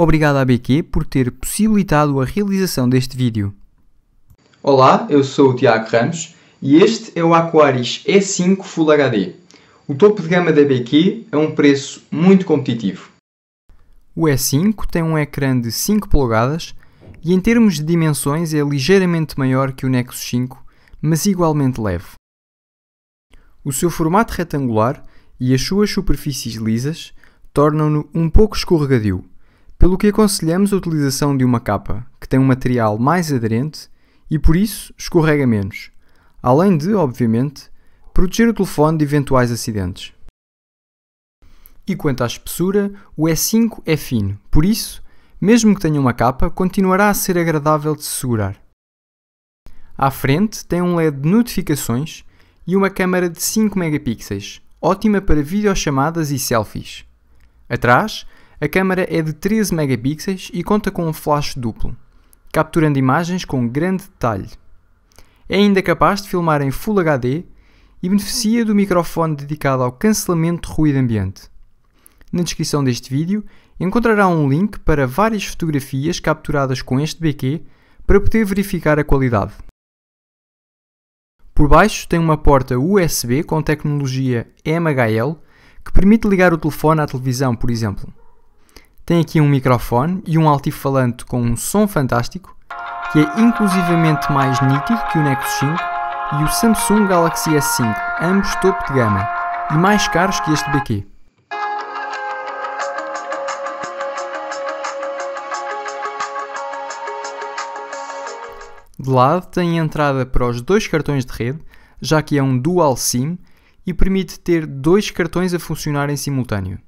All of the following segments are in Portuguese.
Obrigado à BQ por ter possibilitado a realização deste vídeo. Olá, eu sou o Tiago Ramos e este é o Aquaris E5 Full HD. O topo de gama da BQ é um preço muito competitivo. O E5 tem um ecrã de 5 polegadas e em termos de dimensões é ligeiramente maior que o Nexus 5, mas igualmente leve. O seu formato retangular e as suas superfícies lisas tornam-no um pouco escorregadio, pelo que aconselhamos a utilização de uma capa que tem um material mais aderente e por isso escorrega menos, além de, obviamente, proteger o telefone de eventuais acidentes. E quanto à espessura, o E5 é fino, por isso, mesmo que tenha uma capa, continuará a ser agradável de segurar. À frente tem um LED de notificações e uma câmera de 5 megapixels, ótima para videochamadas e selfies. Atrás a câmara é de 13 megapixels e conta com um flash duplo, capturando imagens com grande detalhe. É ainda capaz de filmar em Full HD e beneficia do microfone dedicado ao cancelamento de ruído ambiente. Na descrição deste vídeo encontrará um link para várias fotografias capturadas com este BQ para poder verificar a qualidade. Por baixo tem uma porta USB com tecnologia MHL que permite ligar o telefone à televisão, por exemplo. Tem aqui um microfone e um altifalante com um som fantástico, que é inclusivamente mais nítido que o Nexus 5 e o Samsung Galaxy S5, ambos topo de gama, e mais caros que este BQ. De lado tem entrada para os dois cartões de rede, já que é um dual SIM e permite ter dois cartões a funcionar em simultâneo.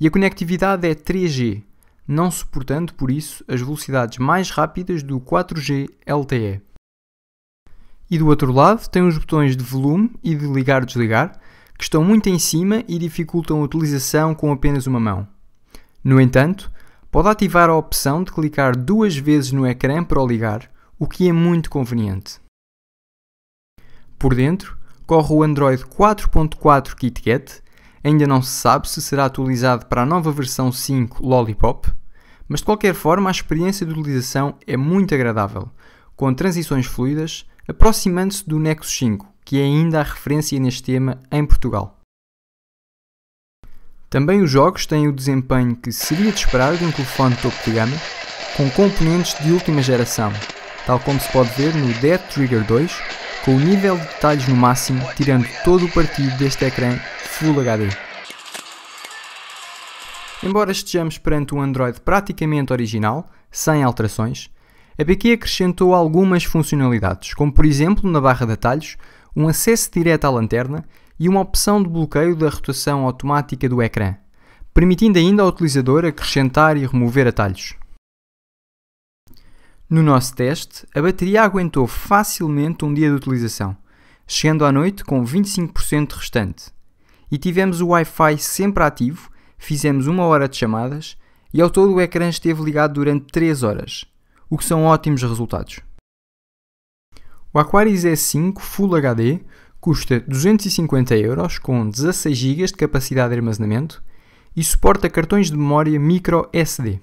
E a conectividade é 3G, não suportando, por isso, as velocidades mais rápidas do 4G LTE. E do outro lado tem os botões de volume e de ligar-desligar, que estão muito em cima e dificultam a utilização com apenas uma mão. No entanto, pode ativar a opção de clicar duas vezes no ecrã para o ligar, o que é muito conveniente. Por dentro, corre o Android 4.4 KitKat, Ainda não se sabe se será atualizado para a nova versão 5 Lollipop, mas de qualquer forma a experiência de utilização é muito agradável, com transições fluidas, aproximando-se do Nexus 5, que é ainda a referência neste tema em Portugal. Também os jogos têm o desempenho que seria de esperar de um telefone topo de gama, com componentes de última geração, tal como se pode ver no Dead Trigger 2, com o nível de detalhes no máximo, tirando todo o partido deste ecrã Full HD. Embora estejamos perante um Android praticamente original, sem alterações, a BQ acrescentou algumas funcionalidades, como por exemplo na barra de atalhos, um acesso direto à lanterna e uma opção de bloqueio da rotação automática do ecrã, permitindo ainda ao utilizador acrescentar e remover atalhos. No nosso teste, a bateria aguentou facilmente um dia de utilização, chegando à noite com 25% restante e tivemos o Wi-Fi sempre ativo, fizemos uma hora de chamadas e ao todo o ecrã esteve ligado durante 3 horas, o que são ótimos resultados. O Aquaris S5 Full HD custa 250 euros com 16 GB de capacidade de armazenamento e suporta cartões de memória micro SD.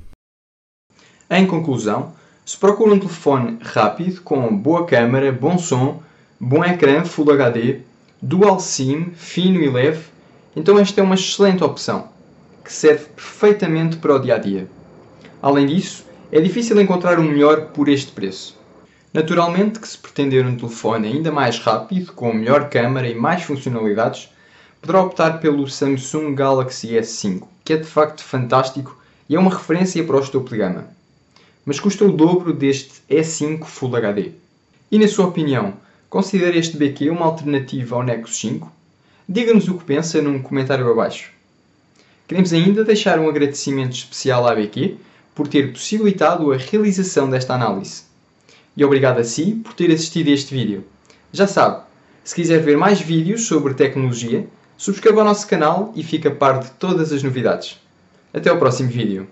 Em conclusão, se procura um telefone rápido com boa câmera, bom som, bom ecrã Full HD, dual SIM, fino e leve, então esta é uma excelente opção, que serve perfeitamente para o dia a dia. Além disso, é difícil encontrar um melhor por este preço. Naturalmente que se pretender um telefone ainda mais rápido, com melhor câmara e mais funcionalidades, poderá optar pelo Samsung Galaxy S5, que é de facto fantástico e é uma referência para o topo de gama. Mas custa o dobro deste E5 Full HD. E na sua opinião, considera este BQ uma alternativa ao Nexus 5? Diga-nos o que pensa num comentário abaixo. Queremos ainda deixar um agradecimento especial à BQ por ter possibilitado a realização desta análise. E obrigado a si por ter assistido a este vídeo. Já sabe, se quiser ver mais vídeos sobre tecnologia, subscreva o nosso canal e fica a par de todas as novidades. Até o próximo vídeo.